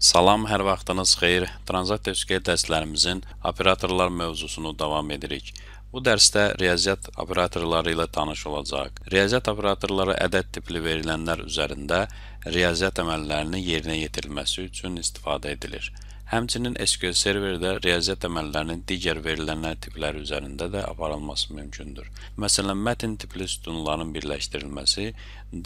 Salam, hər vaxtınız xeyir. Tranzat SQL dərslərimizin operatorlar mövzusunu davam edirik. Bu dərsdə riyaziyyat operatorları ilə tanış olacaq. Riyaziyyat operatorları ədəd tipli verilənlər üzərində riyaziyyat əməllərini yerinə yetirməsi üçün istifadə edilir. Həmçinin SQL Server-də riyaziyyat əməllərinin digər verilənlər tipləri üzərində də aparılması mümkündür. Məsələn, mətn tipli sütunların birləşdirilməsi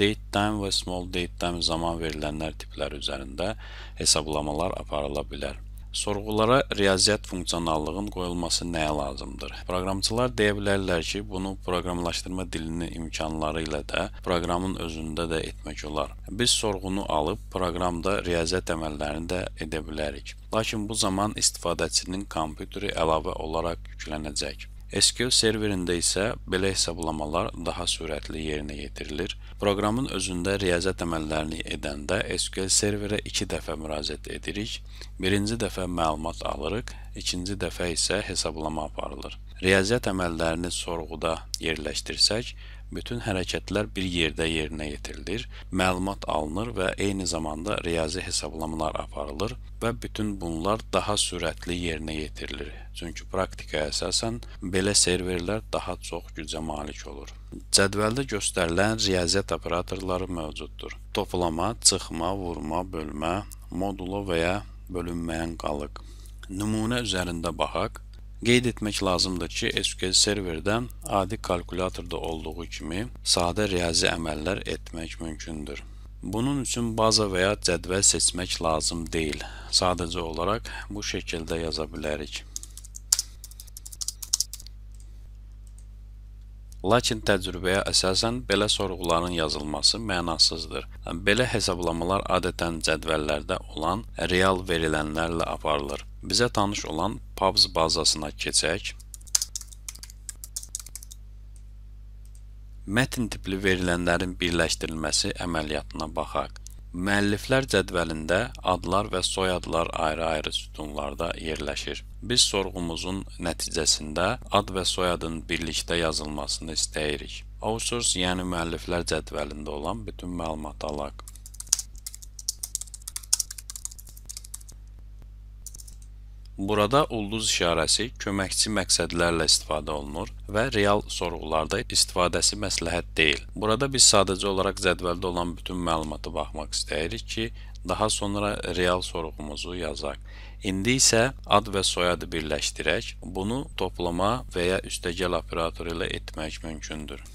date time və small date time zaman verilənlər tipləri üzərində hesablamalar aparıla bilər. Sorğulara riyaziyyat funksionallığının qoyulması nəyə lazımdır? Proqramçılar deyə bilərlər ki, bunu proqramlaşdırma dilini imkanları ilə də proqramın özündə də etmək olar. Biz sorğunu alıb proqramda riyaziyyat əməllərini də edə bilərik. Lakin bu zaman istifadəçinin kompüteri əlavə olaraq yüklənəcək. SQL serverində isə belə hesablamalar daha sürətli yerinə yetirilir. Proqramın özündə riyaziyyat əməllərini edəndə SQL serverə 2 dəfə müraciət edirik. Birinci dəfə məlumat alırıq, ikinci dəfə isə hesablama aparılır. Riyaziyyat əməllərini sorğuda yerləşdirsək, Bütün hərəkətlər bir yerdə yerinə yetirilir, məlumat alınır və eyni zamanda riyazi hesablamalar aparılır və bütün bunlar daha sürətli yerinə yetirilir. Çünki praktikaya əsasən belə serverlər daha çox gücə malik olur. Cədvəldə göstərilən riyaziyyat operatorları mövcuddur. Toplama, çıxma, vurma, bölmə, modulo və ya bölünməyən qalıq. Nümunə üzərində baxaq. Qeyd etmək lazımdır ki, SQL Server-də adi kalkulyatorda olduğu kimi sadə riyazi əməllər etmək mümkündür. Bunun üçün baza və ya cədvəl seçmək lazım deyil. Sadəcə olaraq bu şəkildə yaza bilərik. Lakin təcrübəyə əsasən belə sorğuların yazılması mənasızdır. Belə hesablamalar adətən cədvəllərdə olan real verilənlərlə aparılır. Bizə tanış olan PubS bazasına keçək. Mətn tipli verilənlərin birləşdirilməsi əməliyyatına baxaq. Müəlliflər cədvəlində adlar və soyadlar ayrı-ayrı sütunlarda yerləşir. Biz sorğumuzun nəticəsində ad və soyadın birlikdə yazılmasını istəyirik. Authors, yəni müəlliflər cədvəlində olan bütün məlumatı alaq. Burada ulduz işarəsi köməkçi məqsədlərlə istifadə olunur və real sorğularda istifadəsi məsləhət deyil. Burada biz sadəcə olaraq cədvəldə olan bütün məlumata baxmaq istəyirik ki, daha sonra real sorğumuzu yazaq. İndi isə ad və soyadı birləşdirək, bunu toplama və ya üstəgəl operatoru ilə etmək mümkündür.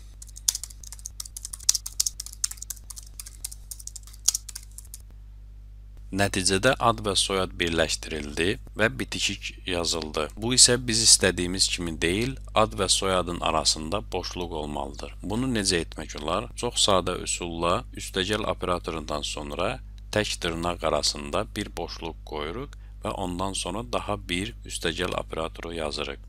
Nəticədə ad və soyad birləşdirildi və bitişik yazıldı. Bu isə biz istədiyimiz kimi deyil, ad və soyadın arasında boşluq olmalıdır. Bunu necə etmək olar? Çox sadə üsulla üstəgəl operatorundan sonra tək dırnaq arasında bir boşluq qoyuruq və ondan sonra daha bir üstəgəl operatoru yazırıq.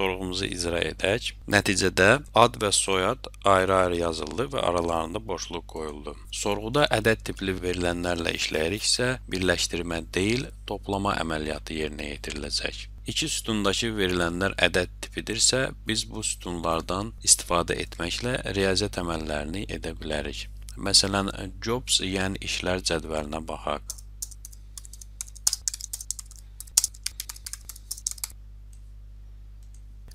sorğumuzu icra edək. Nəticədə ad və soyad ayrı-ayrı yazıldı və aralarında boşluq qoyuldu. Sorğuda ədəd tipli verilənlərlə işləyiriksə, birləşdirmə deyil, toplama əməliyyatı yerinə yetiriləcək. 2 sütundakı verilənlər ədəd tipidirsə, biz bu sütunlardan istifadə etməklə riyaziyyat əməllərini edə bilərik. Məsələn, jobs, yəni işlər cədvəlinə baxaq.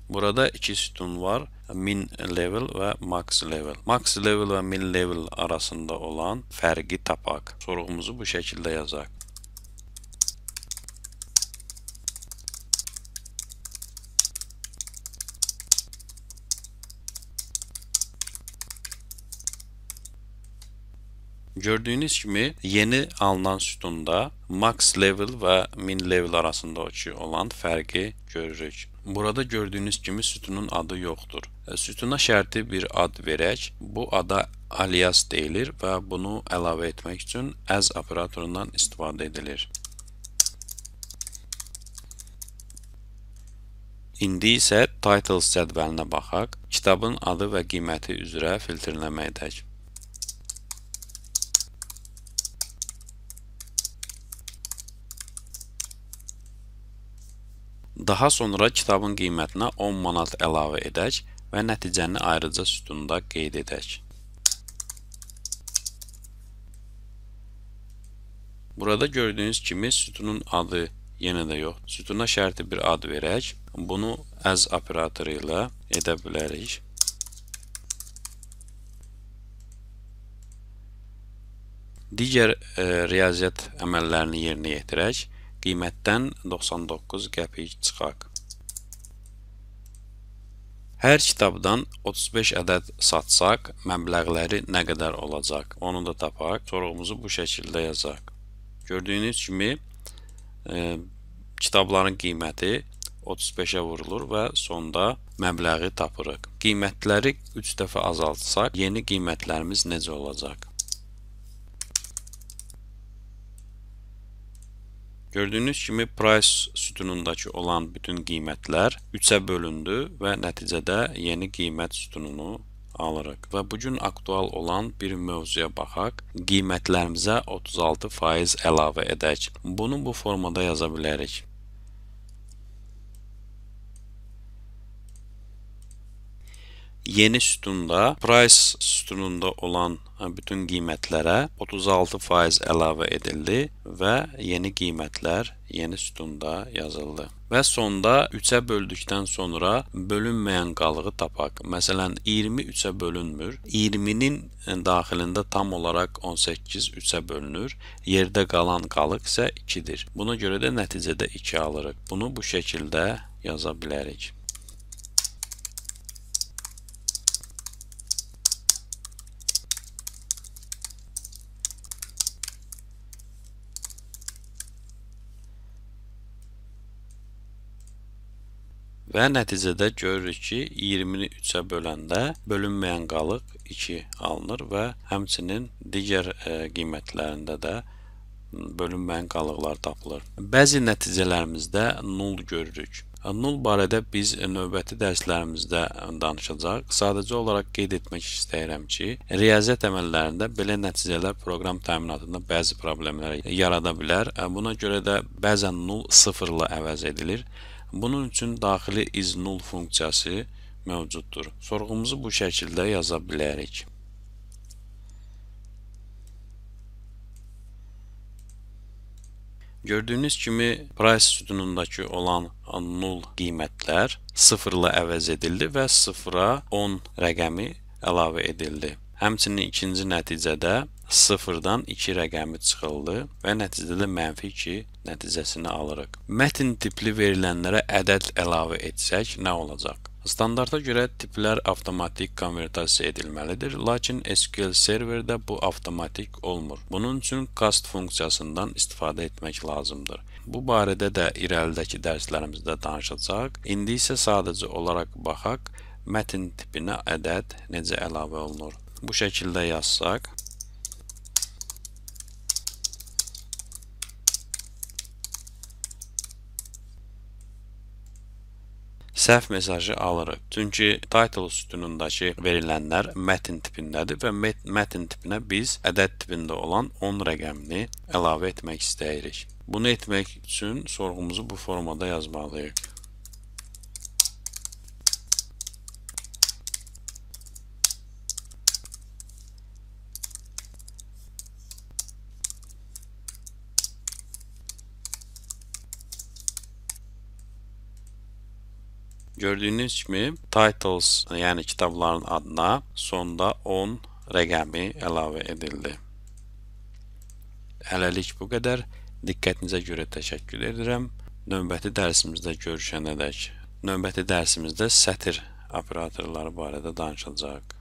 Burada iki sütun var. Min level ve max level. Max level ve min level arasında olan fergi tapak. Sorumuzu bu şekilde yazak. Gördüyünüz kimi yeni alınan sütunda max level və min level arasındakı olan fərqi görürük. Burada gördüyünüz kimi sütunun adı yoxdur. E, sütuna şərti bir ad verək. Bu ada alias deyilir və bunu əlavə etmək üçün as operatorundan istifadə edilir. İndi isə titles cədvəlinə baxaq. Kitabın adı və qiyməti üzrə filtrləmə edək. Daha sonra kitabın qiymətinə 10 manat əlavə edək və nəticəni ayrıca sütunda qeyd edək. Burada gördüyünüz kimi sütunun adı yenə də yox. Sütuna şərti bir ad verək. Bunu as operatoru ilə edə bilərik. Digər e, riyaziyyat əməllərini yerinə yetirək. Qiymətdən 99 qəpik çıxaq. Hər kitabdan 35 ədəd satsaq, məbləğləri nə qədər olacaq? Onu da tapaq. Sorğumuzu bu şəkildə yazaq. Gördüyünüz kimi e, kitabların qiyməti 35-ə vurulur və sonda məbləği tapırıq. Qiymətləri 3 dəfə azaltsaq, yeni qiymətlərimiz necə olacaq? Gördüyünüz kimi price sütunundakı olan bütün qiymətlər 3-ə bölündü və nəticədə yeni qiymət sütununu alırıq. Və bu gün aktual olan bir mövzuya baxaq. Qiymətlərimizə 36% əlavə edək. Bunu bu formada yaza bilərik. yeni sütunda price sütununda olan bütün qiymətlərə 36% əlavə edildi və yeni qiymətlər yeni sütunda yazıldı. Və sonda 3-ə böldükdən sonra bölünməyən qalığı tapaq. Məsələn, 20 3-ə bölünmür. 20-nin e, daxilində tam olaraq 18 3-ə bölünür. Yerdə qalan qalıq isə 2-dir. Buna görə də nəticədə 2 alırıq. Bunu bu şəkildə yaza bilərik. Və nəticədə görürük ki, 20-ni 3-ə böləndə bölünməyən qalıq 2 alınır və həmçinin digər e, qiymətlərində də bölünməyən qalıqlar tapılır. Bəzi nəticələrimizdə nul görürük. Nul barədə biz növbəti dərslərimizdə danışacağıq. Sadəcə olaraq qeyd etmək istəyirəm ki, riyaziyyat əməllərində belə nəticələr proqram təminatında bəzi problemlər yarada bilər. Buna görə də bəzən nul sıfırla əvəz edilir. Bunun üçün daxili isNull funksiyası mövcuddur. Sorğumuzu bu şəkildə yaza bilərik. Gördüyünüz kimi price sütunundakı olan null qiymətlər sıfırla əvəz edildi və sıfıra 10 rəqəmi əlavə edildi. Həmçinin ikinci nəticədə sıfırdan 2 rəqəmi çıxıldı və nəticədə mənfi 2 nəticəsini alırıq. Mətn tipli verilənlərə ədəd əlavə etsək nə olacaq? Standarta görə tiplər avtomatik konvertasiya edilməlidir, lakin SQL serverdə bu avtomatik olmur. Bunun üçün cast funksiyasından istifadə etmək lazımdır. Bu barədə də irəlidəki dərslərimizdə danışacağıq. İndi isə sadəcə olaraq baxaq, mətn tipinə ədəd necə əlavə olunur. Bu şəkildə yazsaq, səhv mesajı alırıq. Çünki title sütunundakı verilənlər mətn tipindədir və mətn tipinə biz ədəd tipində olan 10 rəqəmini əlavə etmək istəyirik. Bunu etmək üçün sorğumuzu bu formada yazmalıyıq. Gördüyünüz kimi titles yəni kitabların adına sonda 10 rəqəmi əlavə edildi. Hələlik bu qədər. Diqqətinizə görə təşəkkür edirəm. Növbəti dərsimizdə görüşənədək. Növbəti dərsimizdə sətir operatorları barədə danışacağıq.